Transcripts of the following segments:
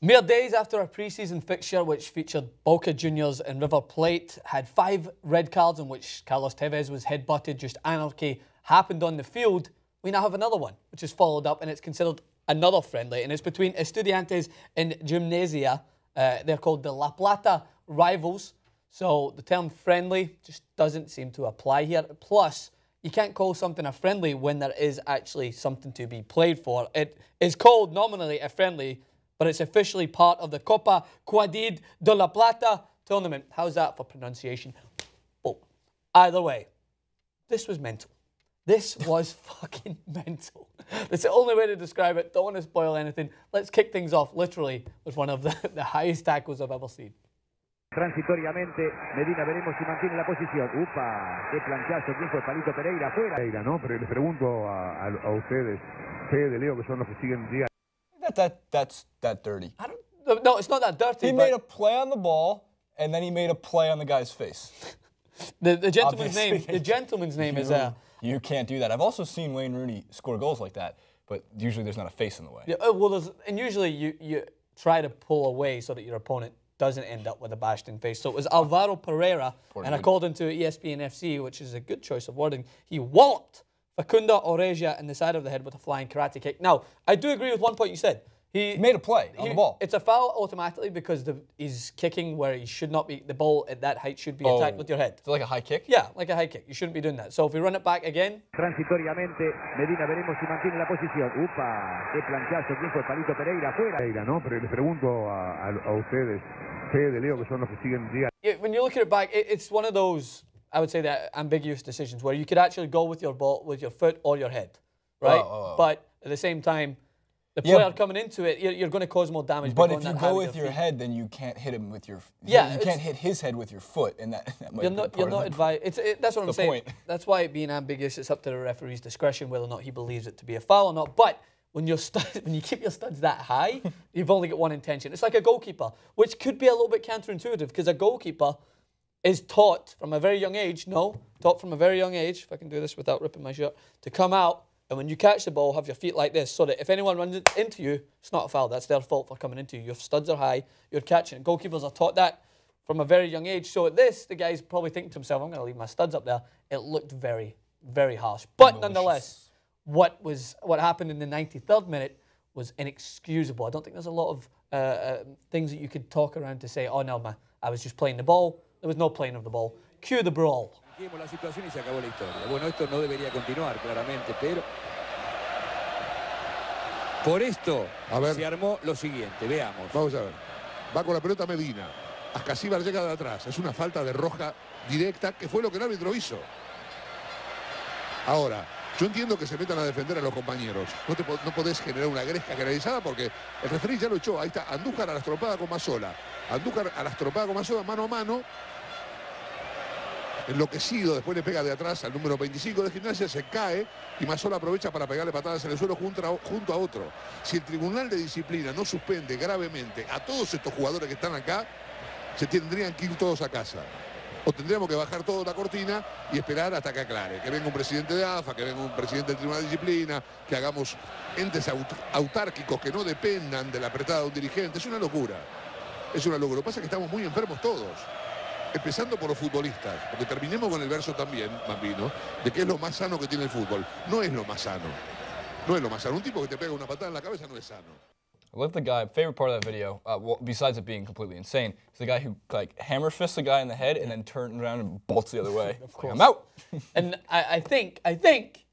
Mere days after a pre-season fixture which featured Boca Juniors and River Plate had five red cards in which Carlos Tevez was headbutted, just anarchy happened on the field, we now have another one which is followed up and it's considered another friendly and it's between Estudiantes and Gymnasia. Uh, they're called the La Plata rivals. So the term friendly just doesn't seem to apply here. Plus, you can't call something a friendly when there is actually something to be played for. It is called nominally a friendly but it's officially part of the Copa Cuadid de la Plata tournament. How's that for pronunciation? Oh, either way, this was mental. This was fucking mental. That's the only way to describe it. Don't want to spoil anything. Let's kick things off literally with one of the, the highest tackles I've ever seen. Transitoriamente, Medina, veremos si mantiene la posición. Upa, qué planchazo, quién fue Palito Pereira, fuera. Pereira, ¿no? Pero les pregunto a, a, a ustedes, Fede, Leo, que son los que siguen día. That, that, that's that dirty. I don't, no, it's not that dirty. He made a play on the ball, and then he made a play on the guy's face. the, the gentleman's Obviously. name. The gentleman's name you, is. Uh, you can't do that. I've also seen Wayne Rooney score goals like that, but usually there's not a face in the way. Yeah, oh, well, and usually you you try to pull away so that your opponent doesn't end up with a bashed in face. So it was Alvaro Pereira, Poor and according to ESPN FC, which is a good choice of wording, he walloped Facunda Oresia in the side of the head with a flying karate kick. Now, I do agree with one point you said. He, he made a play he, on the ball. It's a foul automatically because the, he's kicking where he should not be. The ball at that height should be oh. attacked with your head. So like a high kick? Yeah, like a high kick. You shouldn't be doing that. So if we run it back again. Transitoriamente, Medina, veremos si mantiene la posición. Upa, qué planchazo. tiempo fue? Palito Pereira, fuera. Pereira, ¿no? Pero les pregunto a, a, a ustedes, Fede, Leo, que son los que siguen día. Yeah, when you look at it back, it, it's one of those I would say that ambiguous decisions where you could actually go with your ball with your foot or your head, right? Oh, oh, but at the same time, the player yeah, coming into it, you're, you're, going to cause more damage. But if you go with your head, then you can't hit him with your yeah. You can't hit his head with your foot, and that, that might you're not you're not advised. It's it, that's what I'm saying. Point. That's why it being ambiguous, it's up to the referee's discretion whether or not he believes it to be a foul or not. But when you're when you keep your studs that high, you've only got one intention. It's like a goalkeeper, which could be a little bit counterintuitive because a goalkeeper is taught from a very young age, no, taught from a very young age, if I can do this without ripping my shirt, to come out and when you catch the ball, have your feet like this so that if anyone runs into you, it's not a foul. That's their fault for coming into you. Your studs are high, you're catching. Goalkeepers are taught that from a very young age. So at this, the guy's probably thinking to himself, I'm going to leave my studs up there. It looked very, very harsh. But nonetheless, what, was, what happened in the 93rd minute was inexcusable. I don't think there's a lot of uh, uh, things that you could talk around to say, oh no, my, I was just playing the ball There was no playing of the ball. Cue the brawl. la situación y se acabó la historia. Bueno, esto no debería continuar, claramente, pero... Por esto se armó lo siguiente, veamos. Vamos a ver. Va con la pelota Medina. Ascasíbar llega de atrás. Es una falta de roja directa, que fue lo que el árbitro hizo. Ahora, yo entiendo que se metan a defender a los compañeros. No, no podés generar una gresca generalizada porque el referí ya lo echó. Ahí está Andújar a la estropada con Mazola. Andújar a la estropada con Mazola, mano a mano. Enloquecido, después le pega de atrás al número 25 de gimnasia, se cae y Mazola aprovecha para pegarle patadas en el suelo junto a otro. Si el Tribunal de Disciplina no suspende gravemente a todos estos jugadores que están acá, se tendrían que ir todos a casa o tendríamos que bajar toda la cortina y esperar hasta que aclare, que venga un presidente de AFA, que venga un presidente del Tribunal de Disciplina, que hagamos entes autárquicos que no dependan de la apretada de un dirigente. Es una locura, es una locura. Lo que pasa es que estamos muy enfermos todos. Empezando por los futbolistas, porque terminemos con el verso también, Bambino, de que es lo más sano que tiene el fútbol. No es lo más sano. No es lo más sano. Un tipo que te pega una patada en la cabeza no es sano. Love the guy. Favorite part of that video, uh, well, besides it being completely insane, is the guy who like hammer fists the guy in the head and then turns around and bolts the other way. of course, I'm out. and I, I think I think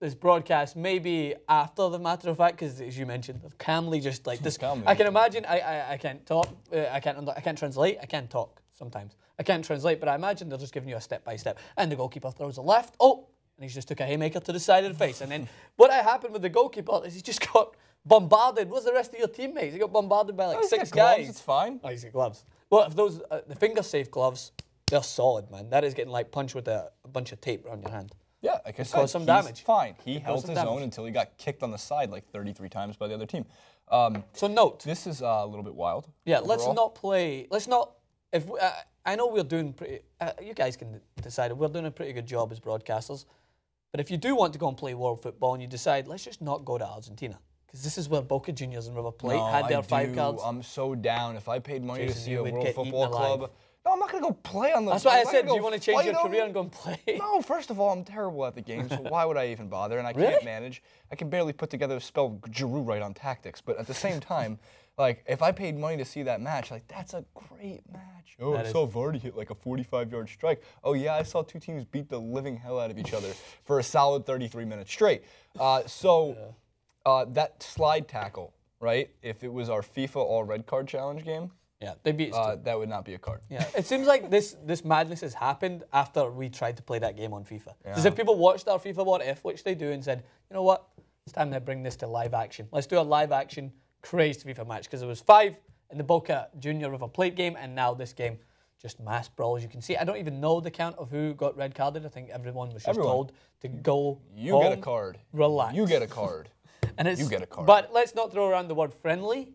this broadcast may be after the matter of fact because as you mentioned calmly just like this calmly. i can imagine I, I i can't talk uh, i can't i can't translate i can't talk sometimes i can't translate but i imagine they're just giving you a step by step and the goalkeeper throws a left oh and he just took a haymaker to the side of the face. And then what happened with the goalkeeper is he just got bombarded. What's the rest of your teammates? He got bombarded by like oh, six guys. Gloves, it's fine. Oh, he's got gloves. Well, if those uh, the finger safe gloves, they're solid, man. That is getting like punched with a, a bunch of tape around your hand. Yeah, like I guess cause some damage. Fine. He held his damage. own until he got kicked on the side like 33 times by the other team. Um, so note. This is uh, a little bit wild. Yeah, overall. let's not play. Let's not. If we, uh, I know we're doing pretty. Uh, you guys can decide. We're doing a pretty good job as broadcasters. But if you do want to go and play world football and you decide, let's just not go to Argentina, because this is where Boca Juniors and River Plate no, had their I five do. cards. I'm so down. If I paid money Jason, to see a World Football Club, no, I'm not going to go play on the. That's why I said, do you want to change your them? career and go and play? No, first of all, I'm terrible at the game, so why would I even bother? And I really? can't manage. I can barely put together a spell Giroud right on tactics. But at the same time, Like if I paid money to see that match, like that's a great match. Oh, that I saw Vardy hit like a 45-yard strike. Oh yeah, I saw two teams beat the living hell out of each other for a solid 33 minutes straight. Uh, so yeah. uh, that slide tackle, right? If it was our FIFA all red card challenge game. Yeah, they beat. Uh, that would not be a card. Yeah, it seems like this this madness has happened after we tried to play that game on FIFA. Because if people watched our FIFA What If, which they do, and said, you know what, it's time to bring this to live action. Let's do a live action crazed FIFA match because there was five in the Boca Junior River Plate game, and now this game, just mass brawls. You can see, I don't even know the count of who got red carded. I think everyone was just everyone. told to go. You home, get a card. Relax. You get a card. and it's, you get a card. But let's not throw around the word friendly.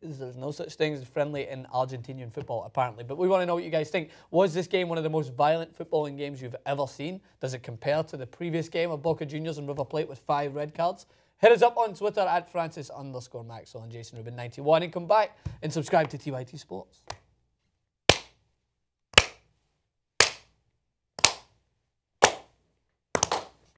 There's no such thing as friendly in Argentinian football, apparently. But we want to know what you guys think. Was this game one of the most violent footballing games you've ever seen? Does it compare to the previous game of Boca Juniors and River Plate with five red cards? Hit us up on Twitter at Francis underscore Maxwell and Jason Rubin91 and come back and subscribe to TYT Sports.